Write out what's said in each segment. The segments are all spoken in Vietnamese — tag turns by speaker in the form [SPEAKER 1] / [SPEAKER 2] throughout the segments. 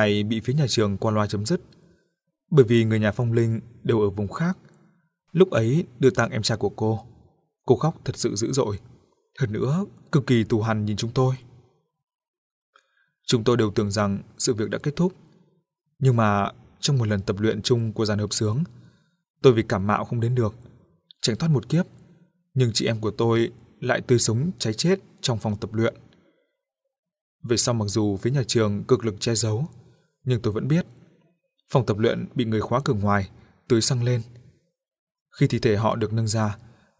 [SPEAKER 1] này bị phía nhà trường qua loa chấm dứt bởi vì người nhà Phong Linh đều ở vùng khác. Lúc ấy đưa tang em trai của cô, cô khóc thật sự dữ dội. Hơn nữa, cực kỳ tù hằn nhìn chúng tôi. Chúng tôi đều tưởng rằng sự việc đã kết thúc. Nhưng mà trong một lần tập luyện chung của dàn hợp sướng, tôi vì cảm mạo không đến được, tránh thoát một kiếp. Nhưng chị em của tôi lại tươi sống cháy chết trong phòng tập luyện. Về sau mặc dù phía nhà trường cực lực che giấu, nhưng tôi vẫn biết. Phòng tập luyện bị người khóa cửa ngoài, tưới xăng lên. Khi thi thể họ được nâng ra,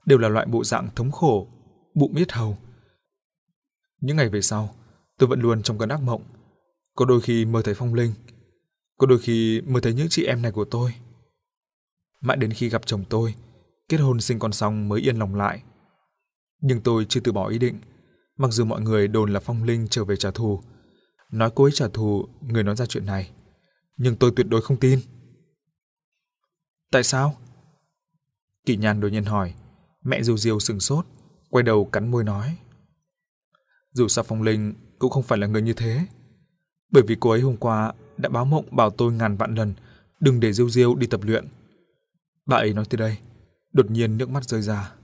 [SPEAKER 1] đều là loại bộ dạng thống khổ, bụng miết hầu. Những ngày về sau, tôi vẫn luôn trong cơn ác mộng. Có đôi khi mơ thấy phong linh, có đôi khi mơ thấy những chị em này của tôi. Mãi đến khi gặp chồng tôi, kết hôn sinh con xong mới yên lòng lại. Nhưng tôi chưa từ bỏ ý định, mặc dù mọi người đồn là phong linh trở về trả thù, Nói cô ấy trả thù người nói ra chuyện này. Nhưng tôi tuyệt đối không tin. Tại sao? Kỳ nhàn đột nhiên hỏi. Mẹ Diêu diều sừng sốt, quay đầu cắn môi nói. Dù sao Phong Linh cũng không phải là người như thế. Bởi vì cô ấy hôm qua đã báo mộng bảo tôi ngàn vạn lần đừng để Diêu Diêu đi tập luyện. Bà ấy nói từ đây, đột nhiên nước mắt rơi ra.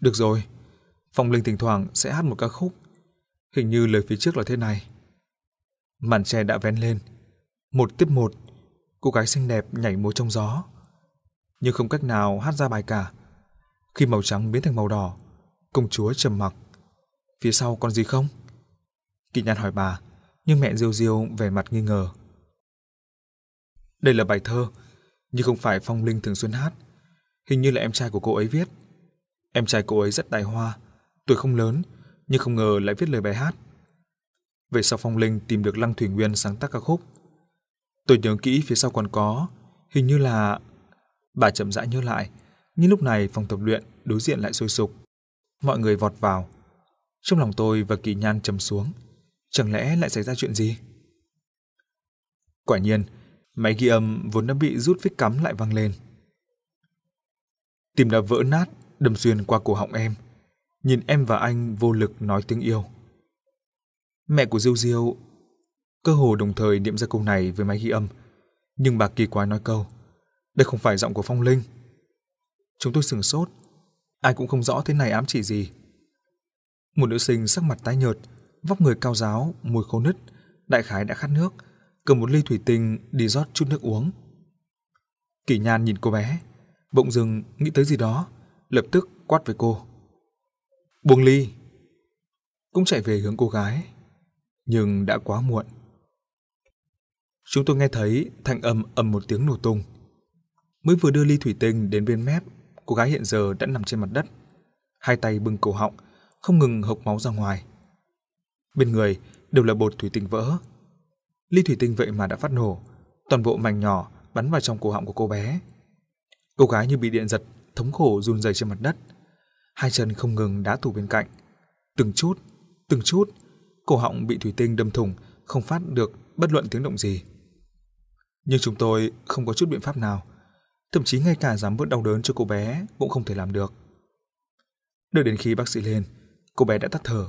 [SPEAKER 1] Được rồi, Phong Linh thỉnh thoảng sẽ hát một ca khúc Hình như lời phía trước là thế này. Màn tre đã vén lên. Một tiếp một, cô gái xinh đẹp nhảy múa trong gió. Nhưng không cách nào hát ra bài cả. Khi màu trắng biến thành màu đỏ, công chúa trầm mặc. Phía sau còn gì không? Kỳ nhàn hỏi bà, nhưng mẹ Diêu Diêu vẻ mặt nghi ngờ. Đây là bài thơ, nhưng không phải Phong Linh thường xuyên hát. Hình như là em trai của cô ấy viết. Em trai cô ấy rất tài hoa, tuổi không lớn, nhưng không ngờ lại viết lời bài hát. Về sau Phong Linh tìm được Lăng Thủy Nguyên sáng tác ca khúc. Tôi nhớ kỹ phía sau còn có, hình như là... Bà chậm rãi nhớ lại, nhưng lúc này phòng tập luyện đối diện lại sôi sục. Mọi người vọt vào. Trong lòng tôi và Kỳ Nhan trầm xuống. Chẳng lẽ lại xảy ra chuyện gì? Quả nhiên, máy ghi âm vốn đã bị rút vít cắm lại vang lên. tìm đã vỡ nát, đâm xuyên qua cổ họng em – nhìn em và anh vô lực nói tiếng yêu. Mẹ của Diêu Diêu cơ hồ đồng thời niệm ra câu này với máy ghi âm, nhưng bà kỳ quái nói câu, đây không phải giọng của Phong Linh. Chúng tôi sửng sốt, ai cũng không rõ thế này ám chỉ gì. Một nữ sinh sắc mặt tái nhợt, vóc người cao giáo, mùi khô nứt, đại khái đã khát nước, cầm một ly thủy tinh đi rót chút nước uống. Kỳ Nhan nhìn cô bé, bỗng dưng nghĩ tới gì đó, lập tức quát với cô. Buông ly. Cũng chạy về hướng cô gái, nhưng đã quá muộn. Chúng tôi nghe thấy thanh âm ầm một tiếng nổ tung. Mới vừa đưa ly thủy tinh đến bên mép, cô gái hiện giờ đã nằm trên mặt đất, hai tay bưng cổ họng, không ngừng hộc máu ra ngoài. Bên người đều là bột thủy tinh vỡ. Ly thủy tinh vậy mà đã phát nổ, toàn bộ mảnh nhỏ bắn vào trong cổ họng của cô bé. Cô gái như bị điện giật, thống khổ run rẩy trên mặt đất hai chân không ngừng đá tủ bên cạnh. Từng chút, từng chút, cổ họng bị thủy tinh đâm thủng, không phát được bất luận tiếng động gì. Nhưng chúng tôi không có chút biện pháp nào, thậm chí ngay cả giảm bớt đau đớn cho cô bé cũng không thể làm được. Đợi đến khi bác sĩ lên, cô bé đã tắt thở.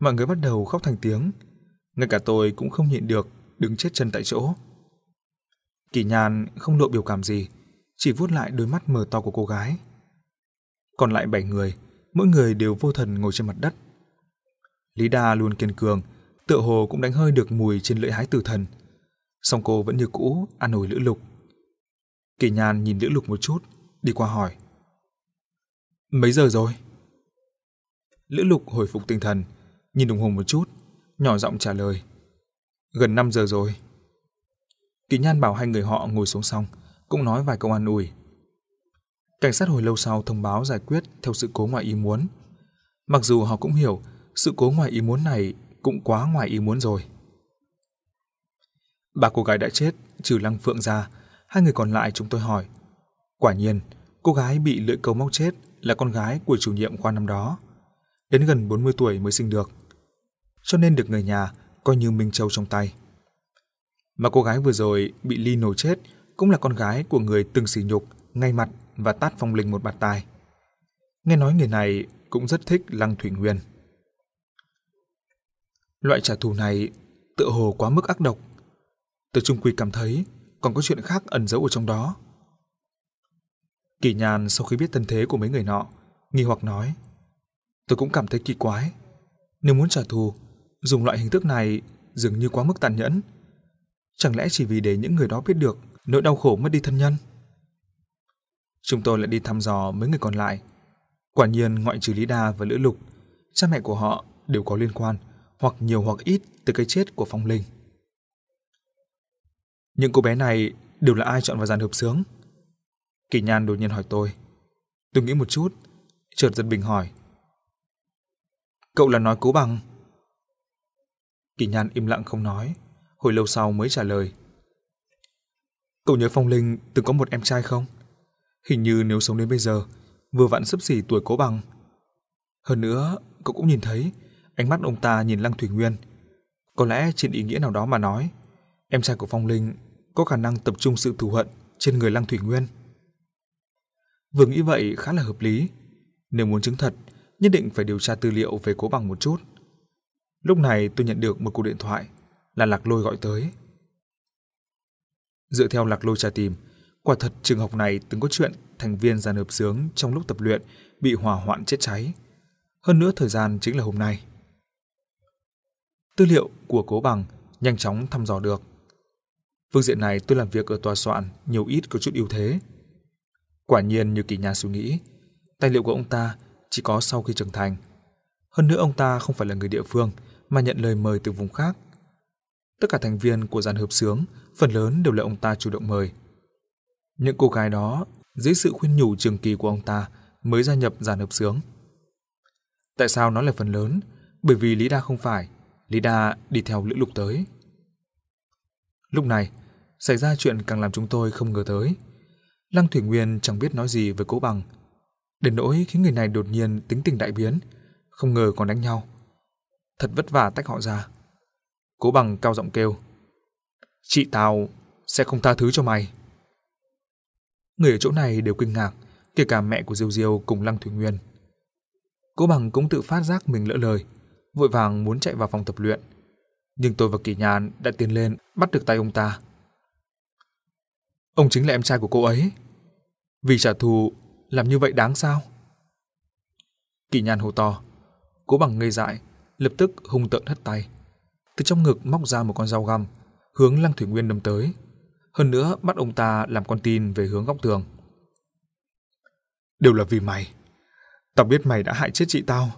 [SPEAKER 1] Mọi người bắt đầu khóc thành tiếng, ngay cả tôi cũng không nhịn được, đứng chết chân tại chỗ. Kỳ Nhàn không lộ biểu cảm gì, chỉ vuốt lại đôi mắt mờ to của cô gái. Còn lại bảy người, mỗi người đều vô thần ngồi trên mặt đất. Lý Đa luôn kiên cường, tựa hồ cũng đánh hơi được mùi trên lưỡi hái tử thần. Song cô vẫn như cũ, an nổi lữ lục. Kỳ nhàn nhìn lữ lục một chút, đi qua hỏi. Mấy giờ rồi? Lữ lục hồi phục tinh thần, nhìn đồng hồ một chút, nhỏ giọng trả lời. Gần năm giờ rồi. Kỳ nhan bảo hai người họ ngồi xuống xong, cũng nói vài câu an ủi Cảnh sát hồi lâu sau thông báo giải quyết theo sự cố ngoài ý muốn. Mặc dù họ cũng hiểu sự cố ngoài ý muốn này cũng quá ngoài ý muốn rồi. Bà cô gái đã chết, trừ Lăng Phượng ra, hai người còn lại chúng tôi hỏi. Quả nhiên, cô gái bị lưỡi câu móc chết là con gái của chủ nhiệm khoa năm đó. Đến gần 40 tuổi mới sinh được. Cho nên được người nhà coi như Minh Châu trong tay. Mà cô gái vừa rồi bị ly nổi chết cũng là con gái của người từng sỉ nhục ngay mặt và tát phong linh một bạt tai. Nghe nói người này cũng rất thích Lăng Thủy Nguyên. Loại trả thù này tựa hồ quá mức ác độc. Từ Trung quỳ cảm thấy còn có chuyện khác ẩn giấu ở trong đó. Kỳ nhàn sau khi biết thân thế của mấy người nọ, nghi hoặc nói. Tôi cũng cảm thấy kỳ quái. Nếu muốn trả thù, dùng loại hình thức này dường như quá mức tàn nhẫn. Chẳng lẽ chỉ vì để những người đó biết được nỗi đau khổ mất đi thân nhân? chúng tôi lại đi thăm dò mấy người còn lại. Quả nhiên ngoại trừ Lý Đa và Lữ Lục, cha mẹ của họ đều có liên quan, hoặc nhiều hoặc ít từ cái chết của Phong Linh. Những cô bé này đều là ai chọn vào dàn hợp sướng? Kỳ Nhan đột nhiên hỏi tôi. Tôi nghĩ một chút, chợt giật bình hỏi. Cậu là nói cố bằng. Kỳ Nhan im lặng không nói, hồi lâu sau mới trả lời. Cậu nhớ Phong Linh từng có một em trai không? Hình như nếu sống đến bây giờ, vừa vặn sấp xỉ tuổi cố bằng. Hơn nữa, cậu cũng nhìn thấy, ánh mắt ông ta nhìn Lăng Thủy Nguyên. Có lẽ trên ý nghĩa nào đó mà nói, em trai của Phong Linh có khả năng tập trung sự thù hận trên người Lăng Thủy Nguyên. Vừa nghĩ vậy khá là hợp lý. Nếu muốn chứng thật, nhất định phải điều tra tư liệu về cố bằng một chút. Lúc này tôi nhận được một cuộc điện thoại là Lạc Lôi gọi tới. Dựa theo Lạc Lôi tra tìm, Quả thật trường học này từng có chuyện thành viên giàn hợp sướng trong lúc tập luyện bị hỏa hoạn chết cháy. Hơn nữa thời gian chính là hôm nay. Tư liệu của Cố Bằng nhanh chóng thăm dò được. Phương diện này tôi làm việc ở tòa soạn nhiều ít có chút ưu thế. Quả nhiên như kỳ nhà suy nghĩ, tài liệu của ông ta chỉ có sau khi trưởng thành. Hơn nữa ông ta không phải là người địa phương mà nhận lời mời từ vùng khác. Tất cả thành viên của dàn hợp sướng phần lớn đều là ông ta chủ động mời – những cô gái đó, dưới sự khuyên nhủ trường kỳ của ông ta, mới gia nhập dàn hợp sướng. Tại sao nó là phần lớn? Bởi vì Lý Đa không phải. Lý Đa đi theo Lữ Lục tới. Lúc này, xảy ra chuyện càng làm chúng tôi không ngờ tới. Lăng Thủy Nguyên chẳng biết nói gì với Cố Bằng. Đến nỗi khiến người này đột nhiên tính tình đại biến, không ngờ còn đánh nhau. Thật vất vả tách họ ra. Cố Bằng cao giọng kêu. Chị tao sẽ không tha thứ cho mày. Người ở chỗ này đều kinh ngạc, kể cả mẹ của Diêu Diêu cùng Lăng Thủy Nguyên. Cố bằng cũng tự phát giác mình lỡ lời, vội vàng muốn chạy vào phòng tập luyện. Nhưng tôi và Kỳ Nhàn đã tiến lên bắt được tay ông ta. Ông chính là em trai của cô ấy. Vì trả thù, làm như vậy đáng sao? Kỳ Nhàn hô to. Cố bằng ngây dại, lập tức hung tợn hất tay. Từ trong ngực móc ra một con dao găm, hướng Lăng Thủy Nguyên đâm tới hơn nữa bắt ông ta làm con tin về hướng góc tường. Đều là vì mày. Tao biết mày đã hại chết chị tao.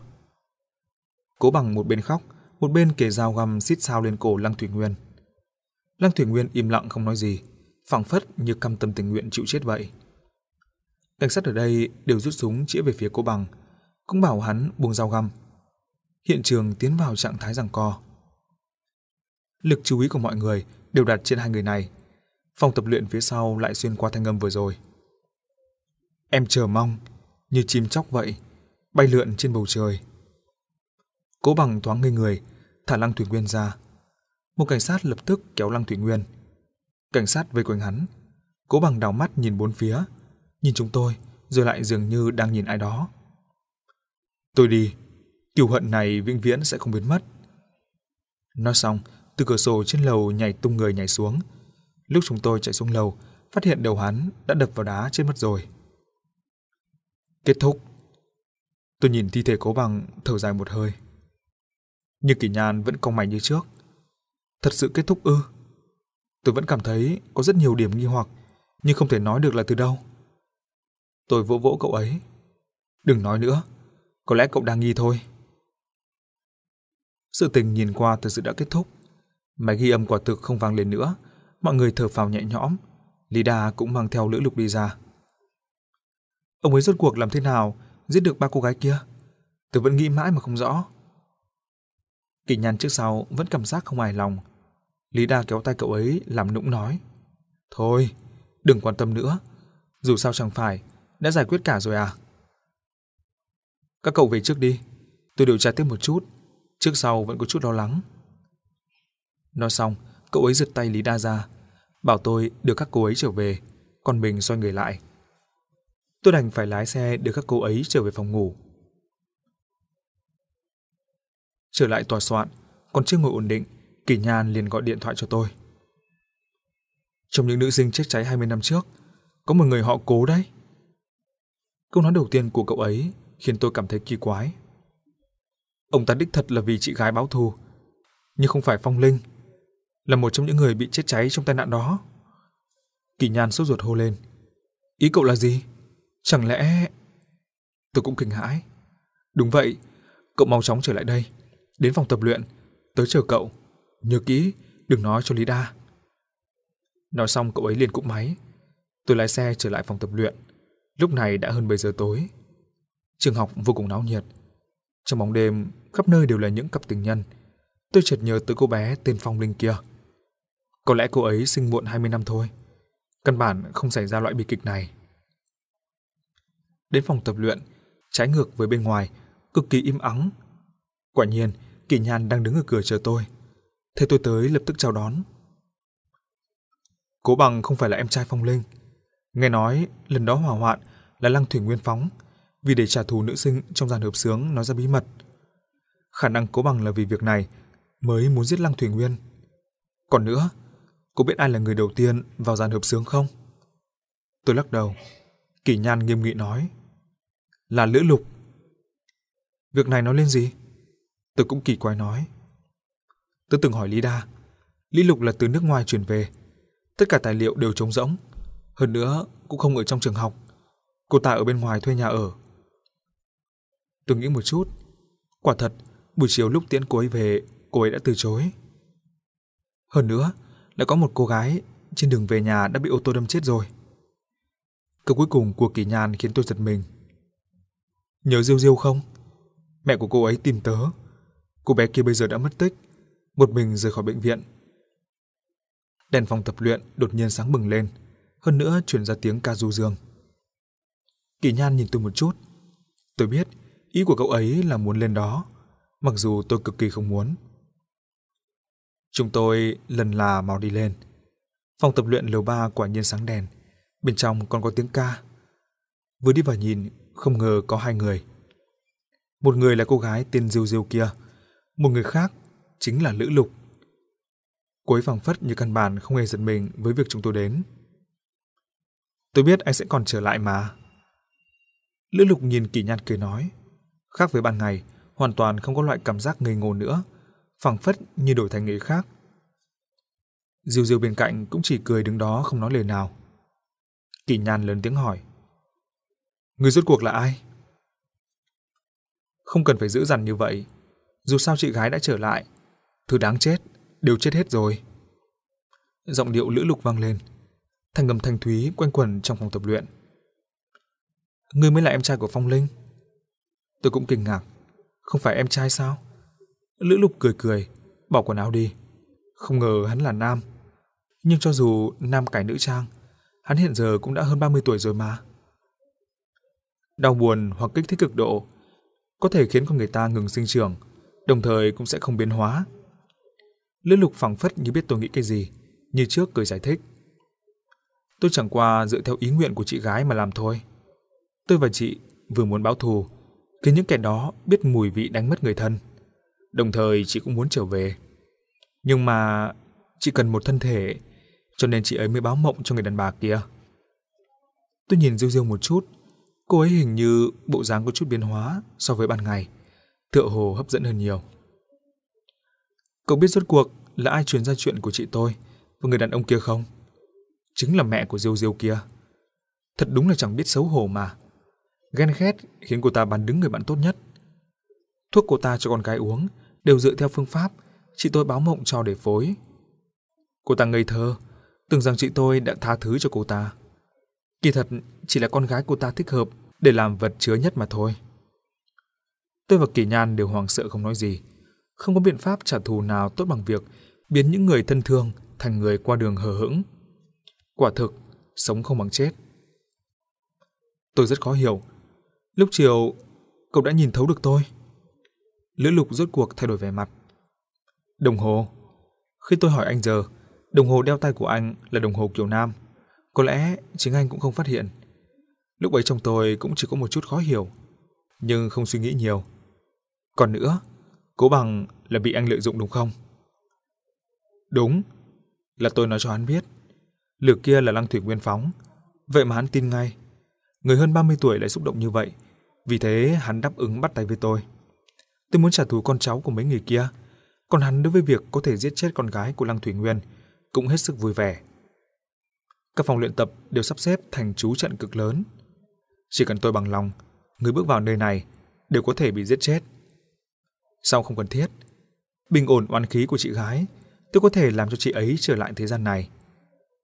[SPEAKER 1] Cố bằng một bên khóc, một bên kề dao găm xít sao lên cổ Lăng Thủy Nguyên. Lăng Thủy Nguyên im lặng không nói gì, phảng phất như căm tâm tình nguyện chịu chết vậy. Cảnh sát ở đây đều rút súng chĩa về phía cố bằng, cũng bảo hắn buông dao găm. Hiện trường tiến vào trạng thái giằng co. Lực chú ý của mọi người đều đặt trên hai người này – Phòng tập luyện phía sau lại xuyên qua thanh âm vừa rồi. Em chờ mong, như chim chóc vậy, bay lượn trên bầu trời. Cố bằng thoáng ngây người, thả Lăng Thủy Nguyên ra. Một cảnh sát lập tức kéo Lăng Thủy Nguyên. Cảnh sát vây quanh hắn. Cố bằng đảo mắt nhìn bốn phía, nhìn chúng tôi, rồi lại dường như đang nhìn ai đó. Tôi đi, cừu hận này vĩnh viễn sẽ không biến mất. Nói xong, từ cửa sổ trên lầu nhảy tung người nhảy xuống, Lúc chúng tôi chạy xuống lầu, phát hiện đầu hắn đã đập vào đá trên mất rồi. Kết thúc. Tôi nhìn thi thể cố bằng thở dài một hơi. Nhưng kỷ nhàn vẫn cong mảnh như trước. Thật sự kết thúc ư? Tôi vẫn cảm thấy có rất nhiều điểm nghi hoặc, nhưng không thể nói được là từ đâu. Tôi vỗ vỗ cậu ấy. Đừng nói nữa, có lẽ cậu đang nghi thôi. Sự tình nhìn qua thật sự đã kết thúc. Máy ghi âm quả thực không vang lên nữa, mọi người thở phào nhẹ nhõm. Lida cũng mang theo lưỡi lục đi ra. Ông ấy rốt cuộc làm thế nào giết được ba cô gái kia? Tôi vẫn nghĩ mãi mà không rõ. Kỳ nhàn trước sau vẫn cảm giác không hài lòng. Lý kéo tay cậu ấy làm nũng nói. Thôi, đừng quan tâm nữa. Dù sao chẳng phải, đã giải quyết cả rồi à? Các cậu về trước đi. Tôi điều tra tiếp một chút. Trước sau vẫn có chút lo lắng. Nói xong, cậu ấy giật tay Lý Đa ra, bảo tôi đưa các cô ấy trở về, còn mình xoay người lại. Tôi đành phải lái xe đưa các cô ấy trở về phòng ngủ. Trở lại tòa soạn, còn chưa ngồi ổn định, Kỳ Nhan liền gọi điện thoại cho tôi. Trong những nữ sinh chết cháy 20 năm trước, có một người họ cố đấy. Câu nói đầu tiên của cậu ấy khiến tôi cảm thấy kỳ quái. Ông ta đích thật là vì chị gái báo thù, nhưng không phải phong linh là một trong những người bị chết cháy trong tai nạn đó. Kỳ Nhan sốt ruột hô lên. Ý cậu là gì? Chẳng lẽ... Tôi cũng kinh hãi. Đúng vậy, cậu mau chóng trở lại đây. Đến phòng tập luyện, tớ chờ cậu. Nhớ kỹ, đừng nói cho Lý Đa. Nói xong cậu ấy liền cúp máy. Tôi lái xe trở lại phòng tập luyện. Lúc này đã hơn 7 giờ tối. Trường học vô cùng náo nhiệt. Trong bóng đêm, khắp nơi đều là những cặp tình nhân. Tôi chợt nhớ tới cô bé tên Phong Linh kia. Có lẽ cô ấy sinh muộn 20 năm thôi. Căn bản không xảy ra loại bi kịch này. Đến phòng tập luyện, trái ngược với bên ngoài, cực kỳ im ắng. Quả nhiên, Kỳ Nhan đang đứng ở cửa chờ tôi. Thấy tôi tới lập tức chào đón. Cố bằng không phải là em trai Phong Linh. Nghe nói lần đó hỏa hoạn là Lăng Thủy Nguyên phóng vì để trả thù nữ sinh trong dàn hợp sướng nói ra bí mật. Khả năng cố bằng là vì việc này mới muốn giết Lăng Thủy Nguyên. Còn nữa, Cô biết ai là người đầu tiên vào dàn hợp sướng không? Tôi lắc đầu. kỷ Nhan nghiêm nghị nói. Là Lữ Lục. Việc này nói lên gì? Tôi cũng kỳ quái nói. Tôi từng hỏi Lý Đa. Lý Lục là từ nước ngoài chuyển về. Tất cả tài liệu đều trống rỗng. Hơn nữa, cũng không ở trong trường học. Cô ta ở bên ngoài thuê nhà ở. Tôi nghĩ một chút. Quả thật, buổi chiều lúc tiễn cô ấy về, cô ấy đã từ chối. Hơn nữa, đã có một cô gái trên đường về nhà đã bị ô tô đâm chết rồi. Câu cuối cùng của Kỳ Nhàn khiến tôi giật mình. Nhớ Diêu Diêu không? Mẹ của cô ấy tìm tớ. Cô bé kia bây giờ đã mất tích, một mình rời khỏi bệnh viện. Đèn phòng tập luyện đột nhiên sáng bừng lên, hơn nữa truyền ra tiếng ca du dương. Kỳ Nhan nhìn tôi một chút. Tôi biết, ý của cậu ấy là muốn lên đó, mặc dù tôi cực kỳ không muốn. Chúng tôi lần là mau đi lên. Phòng tập luyện lầu ba quả nhiên sáng đèn, bên trong còn có tiếng ca. Vừa đi vào nhìn, không ngờ có hai người. Một người là cô gái tên Diêu Diêu kia, một người khác chính là Lữ Lục. Cô ấy phẳng phất như căn bản không hề giật mình với việc chúng tôi đến. Tôi biết anh sẽ còn trở lại mà. Lữ Lục nhìn Kỳ Nhan cười nói, khác với ban ngày, hoàn toàn không có loại cảm giác ngây ngô nữa – phẳng phất như đổi thành nghề khác. Diêu Diêu bên cạnh cũng chỉ cười đứng đó không nói lời nào. Kỳ Nhan lớn tiếng hỏi. Người rốt cuộc là ai? Không cần phải giữ dằn như vậy. Dù sao chị gái đã trở lại. Thứ đáng chết, đều chết hết rồi. Giọng điệu lữ lục vang lên. Thành ngầm thanh thúy quanh quẩn trong phòng tập luyện. Ngươi mới là em trai của Phong Linh. Tôi cũng kinh ngạc. Không phải em trai sao? Lữ Lục cười cười, bỏ quần áo đi. Không ngờ hắn là nam. Nhưng cho dù nam cải nữ trang, hắn hiện giờ cũng đã hơn 30 tuổi rồi mà. Đau buồn hoặc kích thích cực độ có thể khiến con người ta ngừng sinh trưởng, đồng thời cũng sẽ không biến hóa. Lữ Lục phẳng phất như biết tôi nghĩ cái gì, như trước cười giải thích. Tôi chẳng qua dựa theo ý nguyện của chị gái mà làm thôi. Tôi và chị vừa muốn báo thù, khiến những kẻ đó biết mùi vị đánh mất người thân. Đồng thời chị cũng muốn trở về. Nhưng mà chị cần một thân thể, cho nên chị ấy mới báo mộng cho người đàn bà kia. Tôi nhìn Diêu Diêu một chút, cô ấy hình như bộ dáng có chút biến hóa so với ban ngày, tựa hồ hấp dẫn hơn nhiều. Cậu biết rốt cuộc là ai truyền ra chuyện của chị tôi và người đàn ông kia không? Chính là mẹ của Diêu Diêu kia. Thật đúng là chẳng biết xấu hổ mà. Ghen ghét khiến cô ta bắn đứng người bạn tốt nhất. Thuốc cô ta cho con gái uống đều dựa theo phương pháp chị tôi báo mộng cho để phối. Cô ta ngây thơ, tưởng rằng chị tôi đã tha thứ cho cô ta. Kỳ thật, chỉ là con gái cô ta thích hợp để làm vật chứa nhất mà thôi. Tôi và Kỳ Nhan đều hoảng sợ không nói gì. Không có biện pháp trả thù nào tốt bằng việc biến những người thân thương thành người qua đường hờ hững. Quả thực, sống không bằng chết. Tôi rất khó hiểu. Lúc chiều, cậu đã nhìn thấu được tôi. Lữ Lục rốt cuộc thay đổi vẻ mặt. Đồng hồ. Khi tôi hỏi anh giờ, đồng hồ đeo tay của anh là đồng hồ kiểu nam. Có lẽ chính anh cũng không phát hiện. Lúc ấy trong tôi cũng chỉ có một chút khó hiểu, nhưng không suy nghĩ nhiều. Còn nữa, cố bằng là bị anh lợi dụng đúng không? Đúng, là tôi nói cho hắn biết. Lửa kia là lăng thủy nguyên phóng, vậy mà hắn tin ngay. Người hơn 30 tuổi lại xúc động như vậy, vì thế hắn đáp ứng bắt tay với tôi. Tôi muốn trả thù con cháu của mấy người kia. Còn hắn đối với việc có thể giết chết con gái của Lăng Thủy Nguyên cũng hết sức vui vẻ. Các phòng luyện tập đều sắp xếp thành chú trận cực lớn. Chỉ cần tôi bằng lòng, người bước vào nơi này đều có thể bị giết chết. Sao không cần thiết? Bình ổn oan khí của chị gái, tôi có thể làm cho chị ấy trở lại thế gian này.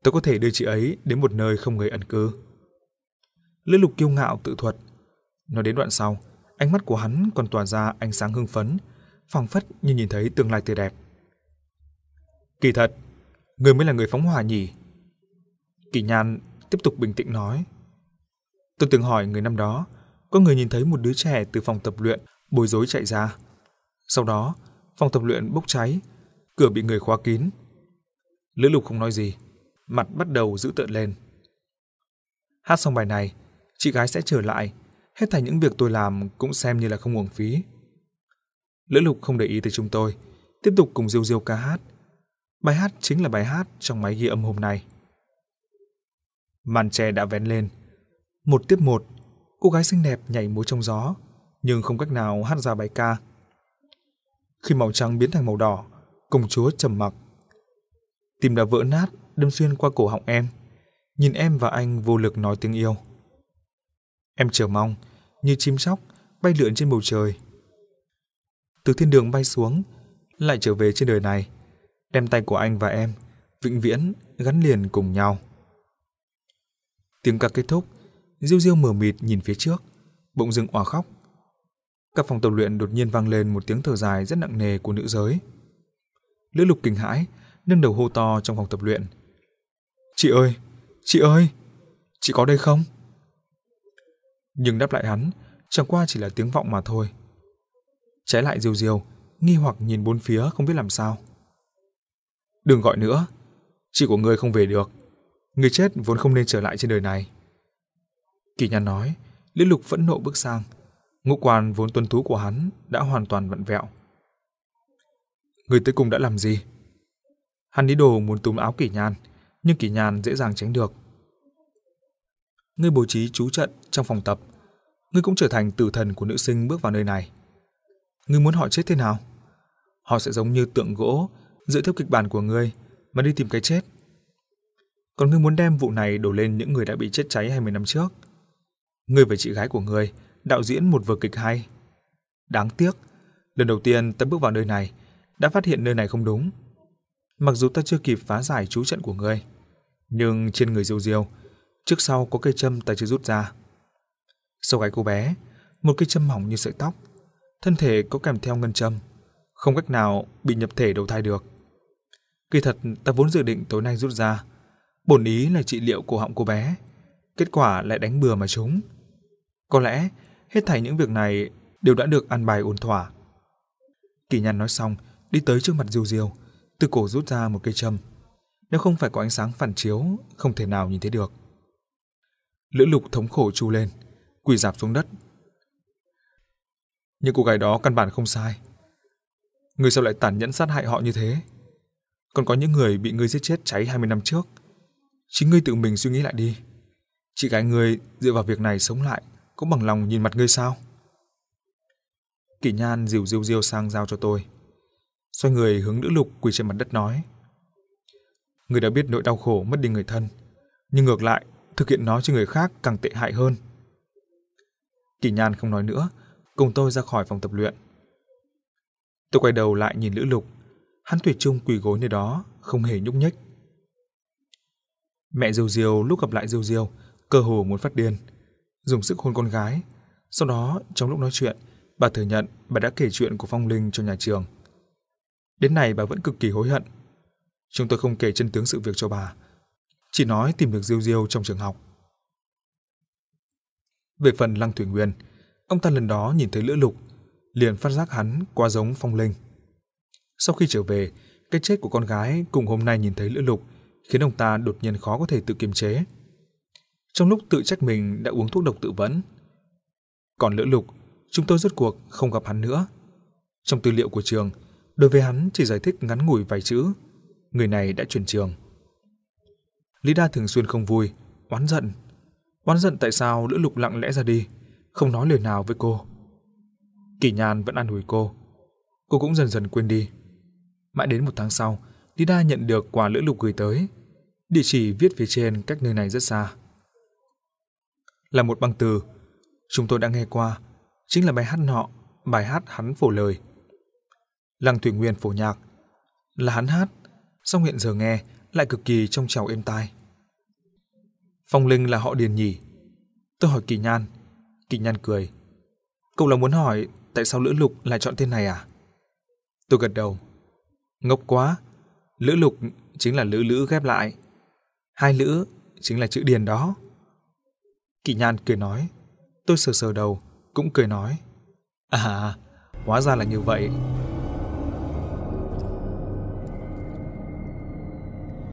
[SPEAKER 1] Tôi có thể đưa chị ấy đến một nơi không người ẩn cư. Lữ lục kiêu ngạo tự thuật. Nói đến đoạn sau, Ánh mắt của hắn còn tỏa ra ánh sáng hưng phấn, phảng phất như nhìn thấy tương lai tươi đẹp. Kỳ thật, người mới là người phóng hỏa nhỉ? Kỳ Nhan tiếp tục bình tĩnh nói. Tôi từng hỏi người năm đó, có người nhìn thấy một đứa trẻ từ phòng tập luyện bối rối chạy ra. Sau đó, phòng tập luyện bốc cháy, cửa bị người khóa kín. Lữ Lục không nói gì, mặt bắt đầu giữ tợn lên. Hát xong bài này, chị gái sẽ trở lại hết thảy những việc tôi làm cũng xem như là không uổng phí. Lữ Lục không để ý tới chúng tôi, tiếp tục cùng Diêu Diêu ca hát. Bài hát chính là bài hát trong máy ghi âm hôm nay. Màn tre đã vén lên. Một tiếp một, cô gái xinh đẹp nhảy múa trong gió, nhưng không cách nào hát ra bài ca. Khi màu trắng biến thành màu đỏ, công chúa trầm mặc. Tim đã vỡ nát, đâm xuyên qua cổ họng em. Nhìn em và anh vô lực nói tiếng yêu. Em chờ mong, như chim sóc, bay lượn trên bầu trời. Từ thiên đường bay xuống, lại trở về trên đời này, đem tay của anh và em, vĩnh viễn, gắn liền cùng nhau. Tiếng ca kết thúc, Diêu Diêu mờ mịt nhìn phía trước, bỗng dưng òa khóc. Các phòng tập luyện đột nhiên vang lên một tiếng thở dài rất nặng nề của nữ giới. Lữ lục kinh hãi, nâng đầu hô to trong phòng tập luyện. Chị ơi, chị ơi, chị có đây không? nhưng đáp lại hắn chẳng qua chỉ là tiếng vọng mà thôi. Trái lại diều diều nghi hoặc nhìn bốn phía không biết làm sao. Đừng gọi nữa, chị của ngươi không về được. Người chết vốn không nên trở lại trên đời này. Kỳ nhan nói, liễu Lục phẫn nộ bước sang. Ngũ quan vốn tuân tú của hắn đã hoàn toàn vặn vẹo. Người tới cùng đã làm gì? Hắn ý đồ muốn túm áo kỷ Nhan, nhưng kỷ Nhan dễ dàng tránh được. Ngươi bố trí trú trận trong phòng tập. Ngươi cũng trở thành tử thần của nữ sinh bước vào nơi này. Ngươi muốn họ chết thế nào? Họ sẽ giống như tượng gỗ, dựa theo kịch bản của ngươi mà đi tìm cái chết. Còn ngươi muốn đem vụ này đổ lên những người đã bị chết cháy 20 năm trước. Ngươi và chị gái của ngươi đạo diễn một vở kịch hay. Đáng tiếc, lần đầu tiên ta bước vào nơi này, đã phát hiện nơi này không đúng. Mặc dù ta chưa kịp phá giải chú trận của ngươi, nhưng trên người Diêu Diêu trước sau có cây châm ta chưa rút ra. Sau gáy cô bé, một cây châm mỏng như sợi tóc, thân thể có kèm theo ngân châm, không cách nào bị nhập thể đầu thai được. Kỳ thật ta vốn dự định tối nay rút ra, bổn ý là trị liệu cổ họng cô bé, kết quả lại đánh bừa mà chúng. Có lẽ hết thảy những việc này đều đã được ăn bài ổn thỏa. Kỳ nhàn nói xong, đi tới trước mặt Diêu Diêu, từ cổ rút ra một cây châm. Nếu không phải có ánh sáng phản chiếu, không thể nào nhìn thấy được. Lữ lục thống khổ chu lên, quỳ dạp xuống đất. Nhưng cô gái đó căn bản không sai. Người sao lại tàn nhẫn sát hại họ như thế? Còn có những người bị ngươi giết chết cháy 20 năm trước. Chính ngươi tự mình suy nghĩ lại đi. Chị gái ngươi dựa vào việc này sống lại, cũng bằng lòng nhìn mặt ngươi sao? Kỷ Nhan dìu diêu diêu sang giao cho tôi. Xoay người hướng nữ lục quỳ trên mặt đất nói. Người đã biết nỗi đau khổ mất đi người thân, nhưng ngược lại thực hiện nó cho người khác càng tệ hại hơn. Kỳ Nhan không nói nữa, cùng tôi ra khỏi phòng tập luyện. Tôi quay đầu lại nhìn Lữ Lục, hắn tuyệt trung quỳ gối nơi đó, không hề nhúc nhích. Mẹ Diêu Diêu lúc gặp lại Diêu Diêu, cơ hồ muốn phát điên, dùng sức hôn con gái. Sau đó, trong lúc nói chuyện, bà thừa nhận bà đã kể chuyện của Phong Linh cho nhà trường. Đến này bà vẫn cực kỳ hối hận. Chúng tôi không kể chân tướng sự việc cho bà, chỉ nói tìm được Diêu Diêu trong trường học. Về phần Lăng Thủy Nguyên, ông ta lần đó nhìn thấy Lữ Lục, liền phát giác hắn qua giống Phong Linh. Sau khi trở về, cái chết của con gái cùng hôm nay nhìn thấy Lữ Lục khiến ông ta đột nhiên khó có thể tự kiềm chế. Trong lúc tự trách mình đã uống thuốc độc tự vẫn. Còn Lữ Lục, chúng tôi rốt cuộc không gặp hắn nữa. Trong tư liệu của trường, đối với hắn chỉ giải thích ngắn ngủi vài chữ, người này đã chuyển trường. Lida thường xuyên không vui, oán giận. Oán giận tại sao Lữ Lục lặng lẽ ra đi, không nói lời nào với cô. Kỳ Nhan vẫn an ủi cô. Cô cũng dần dần quên đi. Mãi đến một tháng sau, Lida nhận được quà Lữ Lục gửi tới. Địa chỉ viết phía trên cách nơi này rất xa. Là một băng từ, chúng tôi đã nghe qua, chính là bài hát nọ, bài hát hắn phổ lời. Lăng Thủy Nguyên phổ nhạc, là hắn hát, song hiện giờ nghe lại cực kỳ trong trèo êm tai. Phong Linh là họ Điền nhỉ? Tôi hỏi Kỳ Nhan. Kỳ Nhan cười. Cậu là muốn hỏi tại sao Lữ Lục lại chọn tên này à? Tôi gật đầu. Ngốc quá. Lữ Lục chính là Lữ Lữ ghép lại. Hai Lữ chính là chữ Điền đó. Kỳ Nhan cười nói. Tôi sờ sờ đầu, cũng cười nói. À, hóa ra là như vậy.